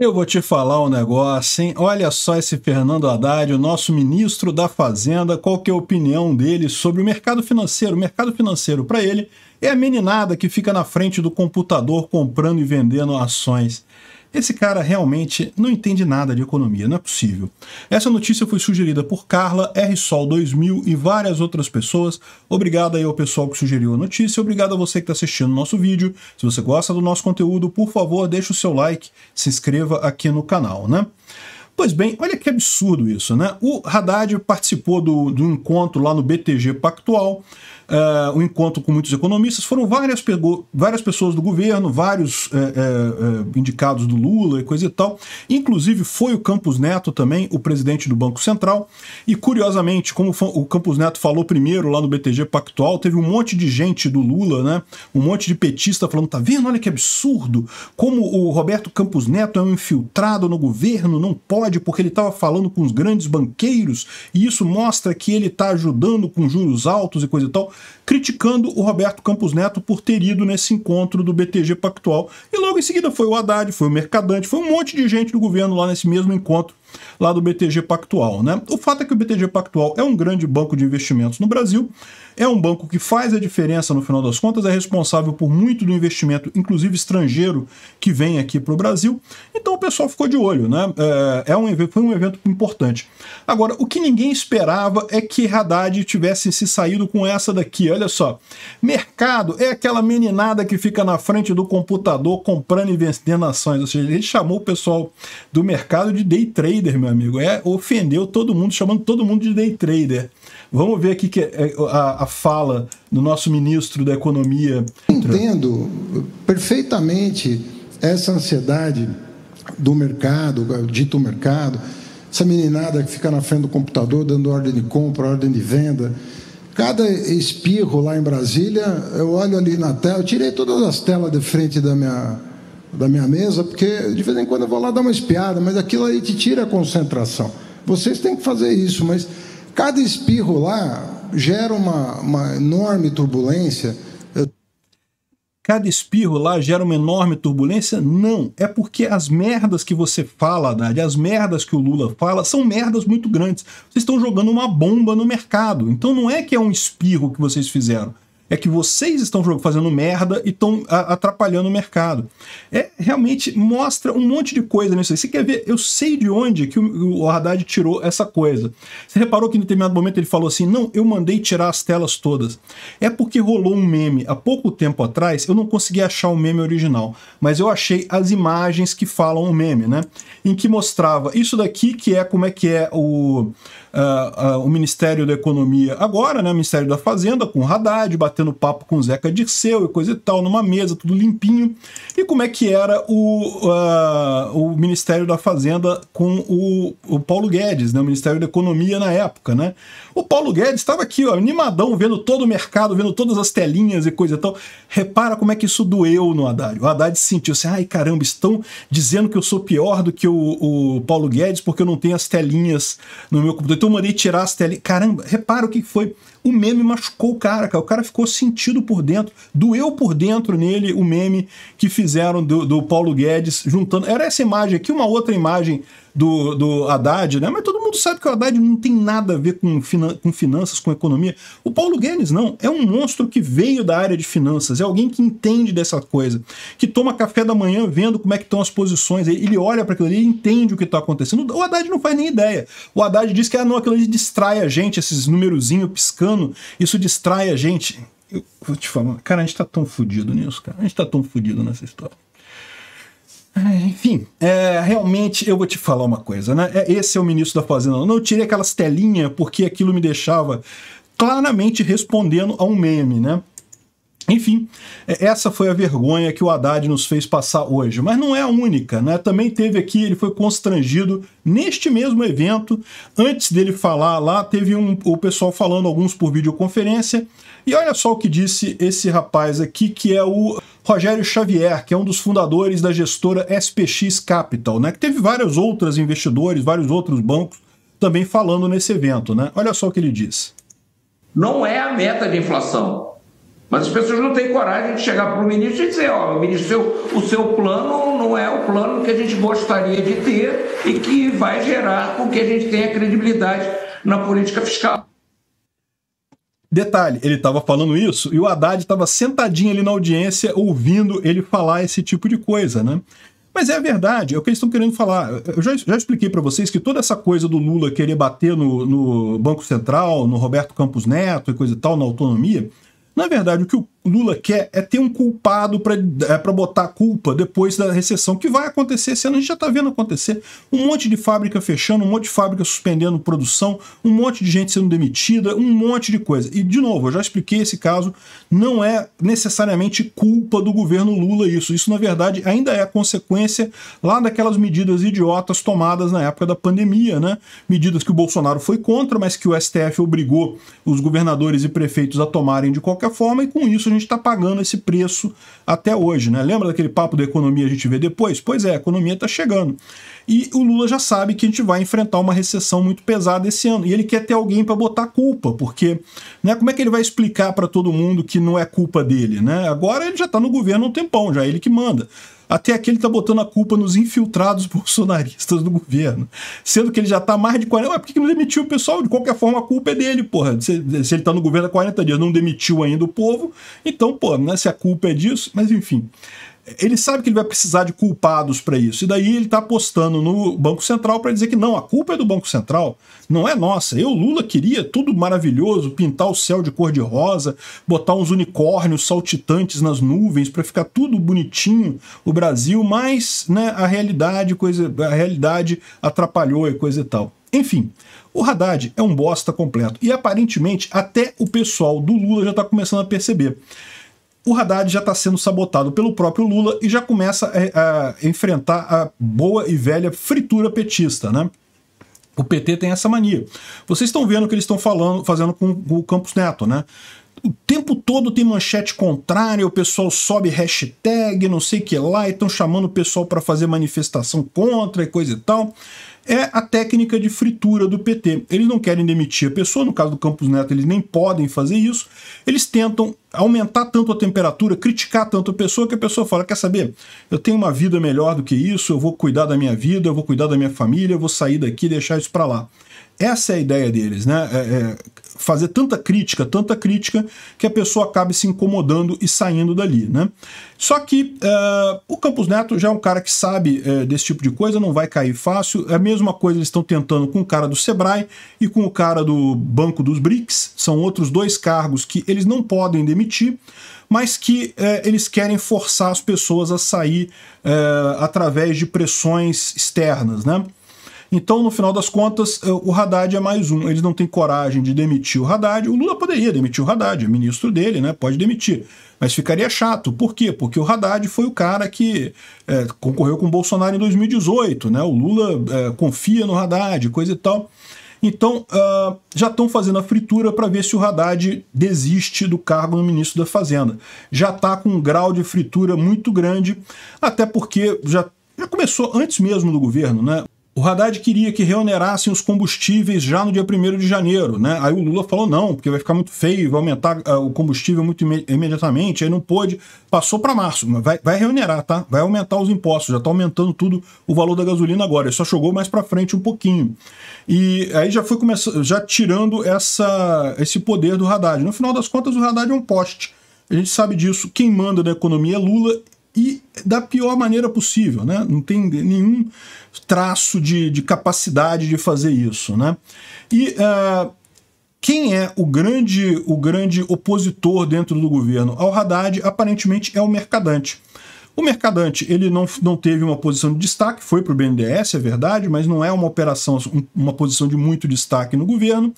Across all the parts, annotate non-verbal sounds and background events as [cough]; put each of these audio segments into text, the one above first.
Eu vou te falar um negócio, hein? Olha só esse Fernando Haddad, o nosso ministro da Fazenda, qual que é a opinião dele sobre o mercado financeiro? O mercado financeiro, para ele, é a meninada que fica na frente do computador comprando e vendendo ações. Esse cara realmente não entende nada de economia, não é possível. Essa notícia foi sugerida por Carla, RSol 2000 e várias outras pessoas. Obrigado aí ao pessoal que sugeriu a notícia, obrigado a você que está assistindo o nosso vídeo. Se você gosta do nosso conteúdo, por favor, deixe o seu like, se inscreva aqui no canal, né? Pois bem, olha que absurdo isso, né? O Haddad participou do, do encontro lá no BTG Pactual, uh, um encontro com muitos economistas. Foram várias, pegou, várias pessoas do governo, vários eh, eh, indicados do Lula e coisa e tal. Inclusive foi o Campos Neto também, o presidente do Banco Central. E curiosamente, como o Campos Neto falou primeiro lá no BTG Pactual, teve um monte de gente do Lula, né? Um monte de petista falando: tá vendo? Olha que absurdo! Como o Roberto Campos Neto é um infiltrado no governo, não pode verdade, porque ele estava falando com os grandes banqueiros e isso mostra que ele está ajudando com juros altos e coisa e tal, criticando o Roberto Campos Neto por ter ido nesse encontro do BTG Pactual. E logo em seguida foi o Haddad, foi o Mercadante, foi um monte de gente do governo lá nesse mesmo encontro lá do BTG Pactual. Né? O fato é que o BTG Pactual é um grande banco de investimentos no Brasil, é um banco que faz a diferença no final das contas, é responsável por muito do investimento, inclusive estrangeiro, que vem aqui para o Brasil. Então o pessoal ficou de olho, né? É, é um, foi um evento importante. Agora, o que ninguém esperava é que Haddad tivesse se saído com essa daqui. Olha só, mercado é aquela meninada que fica na frente do computador comprando e vendendo ações. Ou seja, ele chamou o pessoal do mercado de day trade trader, meu amigo. É ofendeu todo mundo, chamando todo mundo de day trader. Vamos ver aqui que é a, a fala do nosso ministro da Economia. Entendo perfeitamente essa ansiedade do mercado, dito mercado, essa meninada que fica na frente do computador dando ordem de compra, ordem de venda. Cada espirro lá em Brasília, eu olho ali na tela, eu tirei todas as telas de frente da minha da minha mesa, porque de vez em quando eu vou lá dar uma espiada, mas aquilo aí te tira a concentração. Vocês têm que fazer isso, mas cada espirro lá gera uma, uma enorme turbulência. Cada espirro lá gera uma enorme turbulência? Não. É porque as merdas que você fala, Haddad, as merdas que o Lula fala, são merdas muito grandes. Vocês estão jogando uma bomba no mercado. Então não é que é um espirro que vocês fizeram é que vocês estão fazendo merda e estão atrapalhando o mercado. É realmente mostra um monte de coisa nisso aí. Você quer ver? Eu sei de onde que o, o Haddad tirou essa coisa. Você reparou que em determinado momento ele falou assim: não, eu mandei tirar as telas todas. É porque rolou um meme há pouco tempo atrás, eu não consegui achar o meme original, mas eu achei as imagens que falam o meme, né? Em que mostrava isso daqui que é como é que é o uh, uh, o Ministério da Economia agora, né? O Ministério da Fazenda, com o Haddad, batendo papo com o Zeca Dirceu e coisa e tal, numa mesa, tudo limpinho. E como é que era o, uh, o Ministério da Fazenda com o, o Paulo Guedes, né? O Ministério da Economia na época, né? O Paulo Guedes estava aqui, ó, animadão, vendo todo o mercado, vendo todas as telinhas e coisa e tal. Repara como é que isso doeu no Haddad. O Haddad sentiu assim, ai caramba, estão dizendo que eu sou pior do que o, o Paulo Guedes porque eu não tenho as telinhas no meu computador turma ali tirasse ali. Caramba, repara o que foi o meme machucou o cara, cara. O cara ficou sentido por dentro, doeu por dentro nele o meme que fizeram do, do Paulo Guedes juntando. Era essa imagem aqui, uma outra imagem do, do Haddad, né? Mas todo mundo sabe que o Haddad não tem nada a ver com, finan com finanças, com economia. O Paulo Guedes não, é um monstro que veio da área de finanças, é alguém que entende dessa coisa, que toma café da manhã vendo como é que estão as posições, ele olha para aquilo ali e entende o que está acontecendo. O Haddad não faz nem ideia. O Haddad diz que ah, não, aquilo ali distrai a gente, esses númerozinho piscando isso distrai a gente. Eu vou te falar, cara, a gente tá tão fudido nisso, cara. A gente tá tão fudido nessa história. É, enfim, é, realmente eu vou te falar uma coisa, né? É, esse é o ministro da Fazenda. Eu não tirei aquelas telinhas porque aquilo me deixava claramente respondendo a um meme, né? Enfim, é, essa foi a vergonha que o Haddad nos fez passar hoje, mas não é a única, né? Também teve aqui, ele foi constrangido neste mesmo evento. Antes dele falar lá, teve um, o pessoal falando alguns por videoconferência. E olha só o que disse esse rapaz aqui, que é o Rogério Xavier, que é um dos fundadores da gestora SPX Capital, né? Que teve vários outros investidores, vários outros bancos também falando nesse evento, né? Olha só o que ele diz. Não é a meta de inflação mas as pessoas não têm coragem de chegar para o ministro e dizer, ó, oh, ministro, o seu plano não é o plano que a gente gostaria de ter e que vai gerar com que a gente tenha credibilidade na política fiscal. Detalhe, ele estava falando isso e o Haddad estava sentadinho ali na audiência ouvindo ele falar esse tipo de coisa, né? Mas é verdade, é o que eles estão querendo falar. Eu já, já expliquei para vocês que toda essa coisa do Lula querer bater no, no Banco Central, no Roberto Campos Neto e coisa e tal, na autonomia, na verdade, o que o Lula quer é ter um culpado para é, botar a culpa depois da recessão, que vai acontecer esse ano. A gente já está vendo acontecer um monte de fábrica fechando, um monte de fábrica suspendendo produção, um monte de gente sendo demitida, um monte de coisa. E, de novo, eu já expliquei esse caso, não é necessariamente culpa do governo Lula isso. Isso, na verdade, ainda é consequência lá daquelas medidas idiotas tomadas na época da pandemia, né? Medidas que o Bolsonaro foi contra, mas que o STF obrigou os governadores e prefeitos a tomarem de qualquer forma, e com isso a gente está pagando esse preço até hoje. Né? Lembra daquele papo da economia a gente vê depois? Pois é, a economia está chegando. E o Lula já sabe que a gente vai enfrentar uma recessão muito pesada esse ano. E ele quer ter alguém para botar culpa, porque né, como é que ele vai explicar para todo mundo que não é culpa dele? Né? Agora ele já está no governo um tempão, já é ele que manda. Até aqui ele está botando a culpa nos infiltrados [laughs] bolsonaristas do governo. Sendo que ele já está mais de 40. Ué, por que, que não demitiu o pessoal? De qualquer forma, a culpa é dele, porra. Se, se ele está no governo há 40 dias, não demitiu ainda o povo. Então, pô, né, se a culpa é disso. Mas enfim ele sabe que ele vai precisar de culpados para isso. E daí ele está apostando no Banco Central para dizer que não, a culpa é do Banco Central, não é nossa. Eu, Lula, queria tudo maravilhoso, pintar o céu de cor de rosa, botar uns unicórnios saltitantes nas nuvens para ficar tudo bonitinho o Brasil, mas né, a realidade, coisa, a realidade atrapalhou e coisa e tal. Enfim, o Haddad é um bosta completo. E aparentemente até o pessoal do Lula já está começando a perceber o Haddad já está sendo sabotado pelo próprio Lula e já começa a, a, enfrentar a boa e velha fritura petista, né? O PT tem essa mania. Vocês estão vendo o que eles estão falando, fazendo com o Campos Neto, né? o tempo todo tem manchete contrária, o pessoal sobe hashtag, não sei o que lá, e estão chamando o pessoal para fazer manifestação contra e coisa e tal é a técnica de fritura do PT. Eles não querem demitir a pessoa, no caso do Campos Neto, eles nem podem fazer isso. Eles tentam aumentar tanto a temperatura, criticar tanto a pessoa, que a pessoa fala: quer saber, eu tenho uma vida melhor do que isso, eu vou cuidar da minha vida, eu vou cuidar da minha família, eu vou sair daqui e deixar isso para lá. Essa é a ideia deles, né? É, é, fazer tanta crítica, tanta crítica, que a pessoa acabe se incomodando e saindo dali, né? Só que uh, o Campos Neto já é um cara que sabe uh, desse tipo de coisa, não vai cair fácil. É a mesma coisa eles estão tentando com o cara do Sebrae e com o cara do Banco dos BRICS. São outros dois cargos que eles não podem demitir, mas que eh, eles querem forçar as pessoas a sair através de pressões externas, né? Então, no final das contas, o Haddad é mais um. Eles não têm coragem de demitir o Haddad. O Lula poderia demitir o Haddad, é ministro dele, né? Pode demitir. Mas ficaria chato. Por quê? Porque o Haddad foi o cara que é, concorreu com o Bolsonaro em 2018, né? O Lula é, confia no Haddad, coisa e tal. Então, uh, já estão fazendo a fritura para ver se o Haddad desiste do cargo no ministro da Fazenda. Já está com um grau de fritura muito grande, até porque já, já começou antes mesmo do governo, né? O Haddad queria que reonerassem os combustíveis já no dia 1 de janeiro, né? Aí o Lula falou não, porque vai ficar muito feio, vai aumentar uh, o combustível muito imed imediatamente, aí não pôde, passou para março, vai, vai reonerar, tá? Vai aumentar os impostos, já está aumentando tudo o valor da gasolina agora, Ele só chegou mais para frente um pouquinho. E aí já foi começando, já tirando essa, esse poder do Haddad. No final das contas, o Haddad é um poste. A gente sabe disso, quem manda da economia é Lula e da pior maneira possível, né? Não tem nenhum traço de, de capacidade de fazer isso, né? E uh, quem é o grande, o grande opositor dentro do governo ao Haddad, aparentemente, é o mercadante. O mercadante ele não, não teve uma posição de destaque, foi para o BNDES, é verdade, mas não é uma operação, uma posição de muito destaque no governo.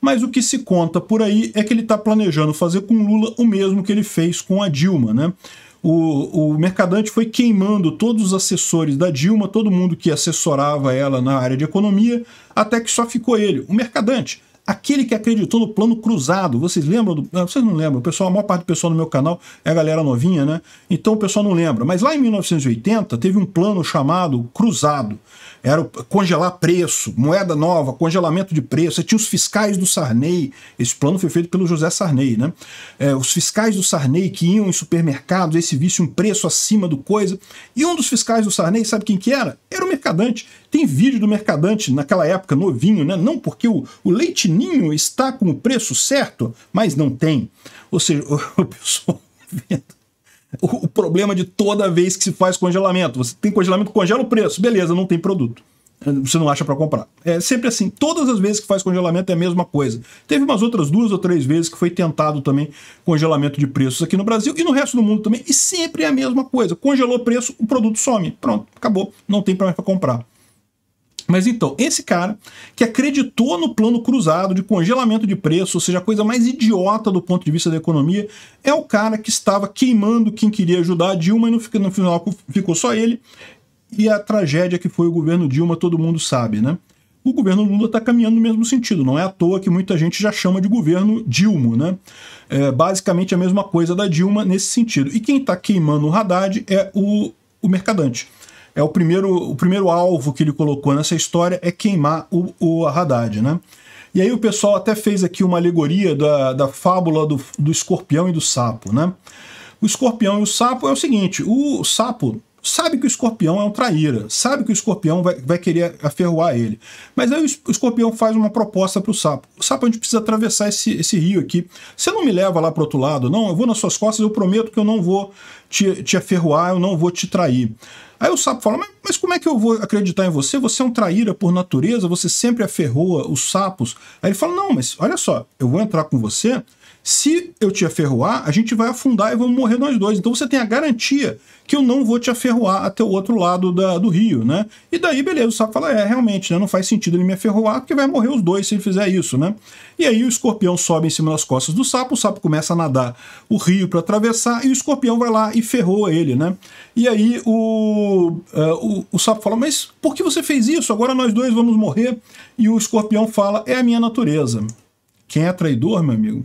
Mas o que se conta por aí é que ele está planejando fazer com Lula o mesmo que ele fez com a Dilma, né? o, o mercadante foi queimando todos os assessores da Dilma, todo mundo que assessorava ela na área de economia, até que só ficou ele, o mercadante aquele que acreditou no plano cruzado. Vocês lembram? Do... Vocês não lembram, o pessoal, a maior parte do pessoal no meu canal é a galera novinha, né? Então o pessoal não lembra. Mas lá em 1980 teve um plano chamado cruzado, era congelar preço, moeda nova, congelamento de preço. Você tinha os fiscais do Sarney. Esse plano foi feito pelo José Sarney, né? É, os fiscais do Sarney que iam em supermercados, esse visse um preço acima do coisa. E um dos fiscais do Sarney, sabe quem que era? Era o mercadante. Tem vídeo do mercadante naquela época, novinho, né? Não porque o, o leitinho está com o preço certo, mas não tem. Ou seja, o, [laughs] o pessoal vendo o, problema de toda vez que se faz congelamento. Você tem congelamento, congela o preço, beleza, não tem produto você não acha para comprar. É sempre assim. Todas as vezes que faz congelamento é a mesma coisa. Teve umas outras duas ou três vezes que foi tentado também congelamento de preços aqui no Brasil e no resto do mundo também. E sempre é a mesma coisa. Congelou o preço, o produto some. Pronto, acabou. Não tem para comprar. Mas então, esse cara que acreditou no plano cruzado de congelamento de preço, ou seja, a coisa mais idiota do ponto de vista da economia, é o cara que estava queimando quem queria ajudar a Dilma e no final ficou só ele. E a tragédia que foi o governo Dilma, todo mundo sabe, né? O governo Lula está caminhando no mesmo sentido, não é à toa que muita gente já chama de governo Dilma, né? É basicamente a mesma coisa da Dilma nesse sentido. E quem está queimando o Haddad é o, o mercadante é o primeiro, o primeiro alvo que ele colocou nessa história é queimar o, o Haddad, né? E aí o pessoal até fez aqui uma alegoria da, da fábula do, do escorpião e do sapo, né? O escorpião e o sapo é o seguinte, o sapo sabe que o escorpião é um traíra, sabe que o escorpião vai, vai querer aferroar ele. Mas aí o escorpião faz uma proposta para o sapo. O sapo, a gente precisa atravessar esse, esse rio aqui. Você não me leva lá para outro lado, não? Eu vou nas suas costas, eu prometo que eu não vou te, te aferroar, eu não vou te trair. Aí o sapo fala, mas, mas, como é que eu vou acreditar em você? Você é um traíra por natureza, você sempre aferroa os sapos. Aí ele fala, não, mas olha só, eu vou entrar com você se eu te aferroar, a gente vai afundar e vamos morrer nós dois. Então você tem a garantia que eu não vou te aferroar até o outro lado da, do rio, né? E daí, beleza, o sapo fala, é, realmente, né? não faz sentido ele me aferroar, porque vai morrer os dois se ele fizer isso, né? E aí o escorpião sobe em cima das costas do sapo, o sapo começa a nadar o rio para atravessar, e o escorpião vai lá e ferrou ele, né? E aí o, uh, o, o sapo fala, mas por que você fez isso? Agora nós dois vamos morrer. E o escorpião fala, é a minha natureza. Quem é traidor, meu amigo,